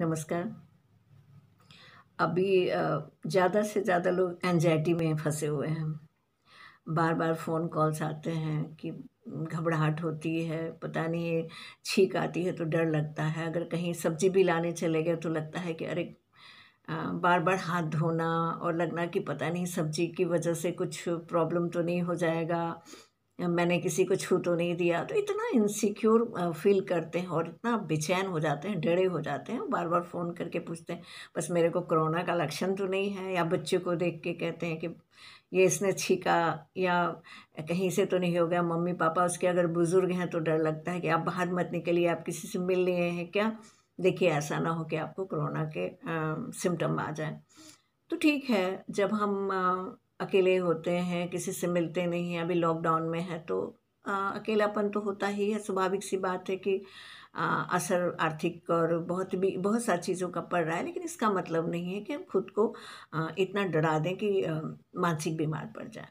नमस्कार अभी ज़्यादा से ज़्यादा लोग एनजाइटी में फंसे हुए हैं बार बार फ़ोन कॉल्स आते हैं कि घबराहट होती है पता नहीं छींक आती है तो डर लगता है अगर कहीं सब्जी भी लाने चले गए तो लगता है कि अरे बार बार हाथ धोना और लगना कि पता नहीं सब्जी की वजह से कुछ प्रॉब्लम तो नहीं हो जाएगा मैंने किसी को छू तो नहीं दिया तो इतना इनसिक्योर फील करते हैं और इतना बेचैन हो जाते हैं डरे हो जाते हैं बार बार फ़ोन करके पूछते हैं बस मेरे को कोरोना का लक्षण तो नहीं है या बच्चे को देख के कहते हैं कि ये इसने छीका या कहीं से तो नहीं हो गया मम्मी पापा उसके अगर बुज़ुर्ग हैं तो डर लगता है कि आप बाहर मत निकलिए आप किसी से मिल लिए हैं क्या देखिए ऐसा ना हो कि आपको कोरोना के सिम्टम आ जाए तो ठीक है जब हम अकेले होते हैं किसी से मिलते नहीं हैं अभी लॉकडाउन में है तो आ, अकेलापन तो होता ही है स्वाभाविक सी बात है कि आ, असर आर्थिक और बहुत भी बहुत सारी चीज़ों का पड़ रहा है लेकिन इसका मतलब नहीं है कि हम खुद को आ, इतना डरा दें कि मानसिक बीमार पड़ जाए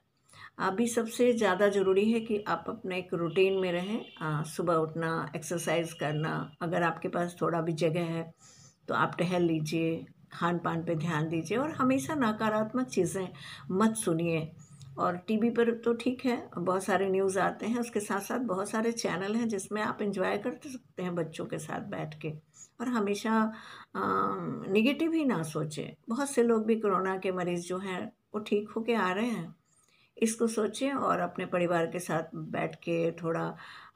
अभी सबसे ज़्यादा ज़रूरी है कि आप अपने एक रूटीन में रहें सुबह उठना एक्सरसाइज करना अगर आपके पास थोड़ा भी जगह है तो आप टहल लीजिए खान पान पर ध्यान दीजिए और हमेशा नकारात्मक चीज़ें मत सुनिए और टीवी पर तो ठीक है बहुत सारे न्यूज़ आते हैं उसके साथ साथ बहुत सारे चैनल हैं जिसमें आप इंजॉय कर तो सकते हैं बच्चों के साथ बैठ के और हमेशा निगेटिव ही ना सोचें बहुत से लोग भी कोरोना के मरीज़ जो हैं वो ठीक होके आ रहे हैं इसको सोचें और अपने परिवार के साथ बैठ के थोड़ा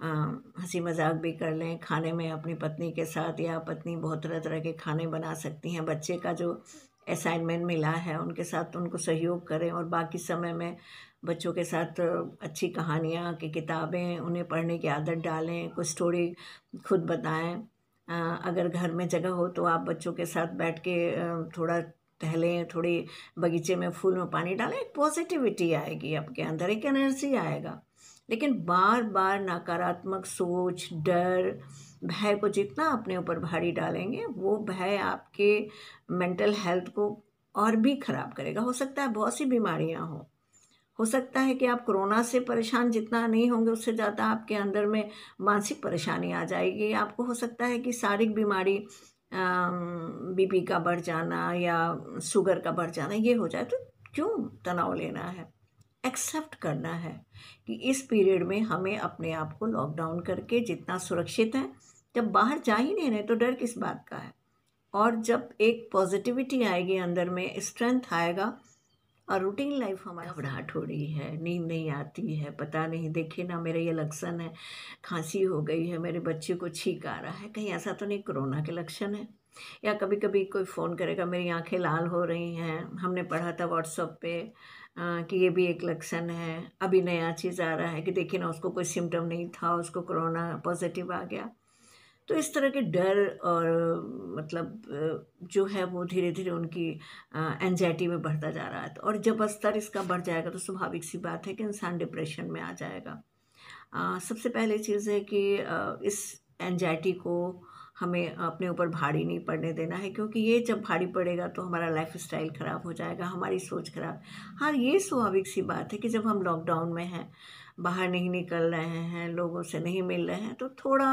हंसी मजाक भी कर लें खाने में अपनी पत्नी के साथ या पत्नी बहुत तरह तरह के खाने बना सकती हैं बच्चे का जो असाइनमेंट मिला है उनके साथ उनको सहयोग करें और बाकी समय में बच्चों के साथ अच्छी कहानियाँ की किताबें उन्हें पढ़ने की आदत डालें कुछ स्टोरी खुद बताएं अगर घर में जगह हो तो आप बच्चों के साथ बैठ के थोड़ा टहलें थोड़ी बगीचे में फूल में पानी डालें एक पॉजिटिविटी आएगी आपके अंदर एक एनर्जी आएगा लेकिन बार बार नकारात्मक सोच डर भय को जितना अपने ऊपर भारी डालेंगे वो भय आपके मेंटल हेल्थ को और भी ख़राब करेगा हो सकता है बहुत सी बीमारियां हों हो सकता है कि आप कोरोना से परेशान जितना नहीं होंगे उससे ज़्यादा आपके अंदर में मानसिक परेशानी आ जाएगी आपको हो सकता है कि शारीरिक बीमारी बीपी का बढ़ जाना या शुगर का बढ़ जाना ये हो जाए तो क्यों तनाव लेना है एक्सेप्ट करना है कि इस पीरियड में हमें अपने आप को लॉकडाउन करके जितना सुरक्षित है जब बाहर जा ही नहीं रहे तो डर किस बात का है और जब एक पॉजिटिविटी आएगी अंदर में स्ट्रेंथ आएगा और रूटीन लाइफ हमारी घबराहट हो रही है नींद नहीं आती है पता नहीं देखे ना मेरे ये लक्षण है खांसी हो गई है मेरे बच्चे को छींक आ रहा है कहीं ऐसा तो नहीं कोरोना के लक्षण है या कभी कभी कोई फ़ोन करेगा मेरी आंखें लाल हो रही हैं हमने पढ़ा था व्हाट्सअप पे आ, कि ये भी एक लक्षण है अभी नया चीज़ आ रहा है कि देखिए ना उसको कोई सिम्टम नहीं था उसको कोरोना पॉजिटिव आ गया तो इस तरह के डर और मतलब जो है वो धीरे धीरे उनकी एनजाइटी में बढ़ता जा रहा है और जब स्तर इसका बढ़ जाएगा तो स्वाभाविक सी बात है कि इंसान डिप्रेशन में आ जाएगा आ, सबसे पहले चीज़ है कि आ, इस एनजाइटी को हमें अपने ऊपर भारी नहीं पड़ने देना है क्योंकि ये जब भारी पड़ेगा तो हमारा लाइफ स्टाइल ख़राब हो जाएगा हमारी सोच ख़राब हाँ ये स्वाभाविक सी बात है कि जब हम लॉकडाउन में हैं बाहर नहीं निकल रहे हैं लोगों से नहीं मिल रहे हैं तो थोड़ा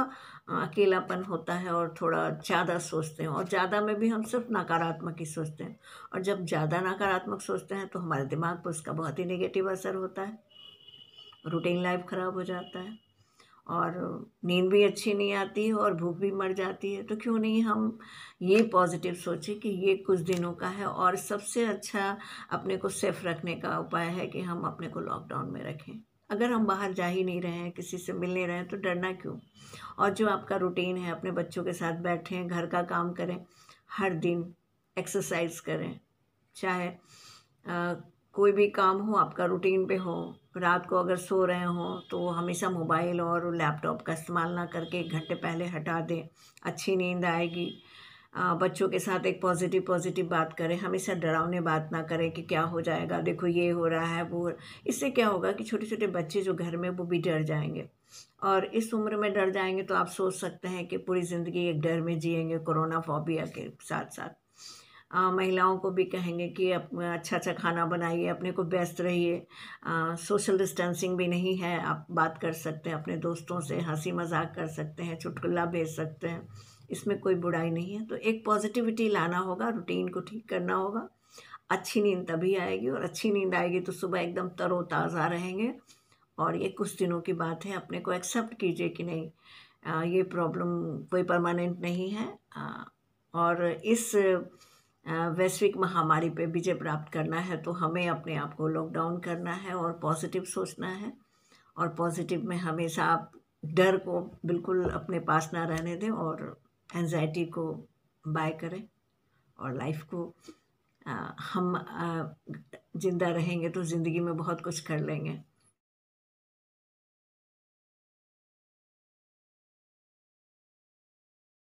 अकेलापन होता है और थोड़ा ज़्यादा सोचते हैं और ज़्यादा में भी हम सिर्फ नकारात्मक ही सोचते हैं और जब ज़्यादा नकारात्मक सोचते हैं तो हमारे दिमाग पर उसका बहुत ही नेगेटिव असर होता है रूटीन लाइफ ख़राब हो जाता है और नींद भी अच्छी नहीं आती है और भूख भी मर जाती है तो क्यों नहीं हम ये पॉजिटिव सोचें कि ये कुछ दिनों का है और सबसे अच्छा अपने को सेफ रखने का उपाय है कि हम अपने को लॉकडाउन में रखें अगर हम बाहर जा ही नहीं रहे हैं किसी से मिल नहीं रहे हैं तो डरना क्यों और जो आपका रूटीन है अपने बच्चों के साथ बैठें घर का काम करें हर दिन एक्सरसाइज करें चाहे कोई भी काम हो आपका रूटीन पे हो रात को अगर सो रहे हो तो हमेशा मोबाइल और लैपटॉप का इस्तेमाल ना करके एक घंटे पहले हटा दें अच्छी नींद आएगी बच्चों के साथ एक पॉजिटिव पॉजिटिव बात करें हमेशा डरावने बात ना करें कि क्या हो जाएगा देखो ये हो रहा है वो इससे क्या होगा कि छोटे छोटे बच्चे जो घर में वो भी डर जाएंगे और इस उम्र में डर जाएंगे तो आप सोच सकते हैं कि पूरी ज़िंदगी एक डर में जिएंगे कोरोना फॉबिया के साथ साथ महिलाओं को भी कहेंगे कि अच्छा अच्छा खाना बनाइए अपने को व्यस्त रहिए सोशल डिस्टेंसिंग भी नहीं है आप बात कर सकते हैं अपने दोस्तों से हंसी मजाक कर सकते हैं चुटकुला भेज सकते हैं इसमें कोई बुराई नहीं है तो एक पॉजिटिविटी लाना होगा रूटीन को ठीक करना होगा अच्छी नींद तभी आएगी और अच्छी नींद आएगी तो सुबह एकदम तरोताज़ा रहेंगे और ये कुछ दिनों की बात है अपने को एक्सेप्ट कीजिए कि नहीं आ, ये प्रॉब्लम कोई परमानेंट नहीं है आ, और इस वैश्विक महामारी पे विजय प्राप्त करना है तो हमें अपने आप को लॉकडाउन करना है और पॉजिटिव सोचना है और पॉजिटिव में हमेशा आप डर को बिल्कुल अपने पास ना रहने दें और एनजाइटी को बाय करें और लाइफ को आ, हम जिंदा रहेंगे तो ज़िंदगी में बहुत कुछ कर लेंगे